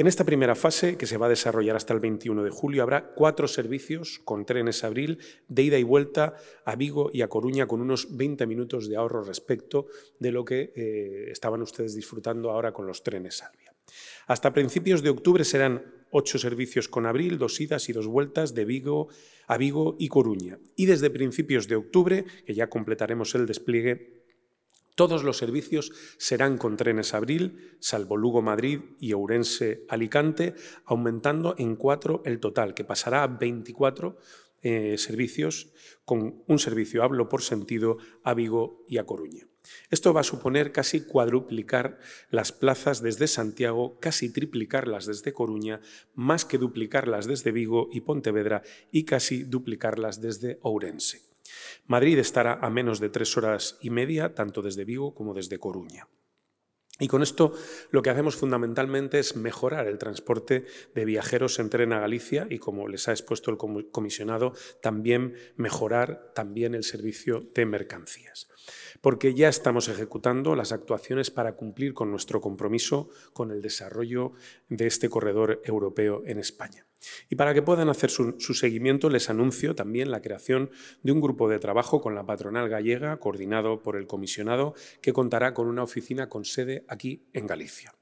En esta primera fase, que se va a desarrollar hasta el 21 de julio, habrá cuatro servicios con trenes abril de ida y vuelta a Vigo y a Coruña con unos 20 minutos de ahorro respecto de lo que eh, estaban ustedes disfrutando ahora con los trenes Salvia. Hasta principios de octubre serán ocho servicios con abril, dos idas y dos vueltas de Vigo a Vigo y Coruña. Y desde principios de octubre, que ya completaremos el despliegue todos los servicios serán con trenes abril, salvo Lugo Madrid y Ourense Alicante, aumentando en cuatro el total, que pasará a 24 eh, servicios, con un servicio, hablo por sentido, a Vigo y a Coruña. Esto va a suponer casi cuadruplicar las plazas desde Santiago, casi triplicarlas desde Coruña, más que duplicarlas desde Vigo y Pontevedra y casi duplicarlas desde Ourense. Madrid estará a menos de tres horas y media, tanto desde Vigo como desde Coruña. Y con esto lo que hacemos fundamentalmente es mejorar el transporte de viajeros en tren a Galicia y, como les ha expuesto el comisionado, también mejorar también el servicio de mercancías. Porque ya estamos ejecutando las actuaciones para cumplir con nuestro compromiso con el desarrollo de este corredor europeo en España. Y para que puedan hacer su, seguimiento, les anuncio también la creación de un grupo de trabajo con la patronal gallega, coordinado por el comisionado, que contará con una oficina con sede aquí en Galicia.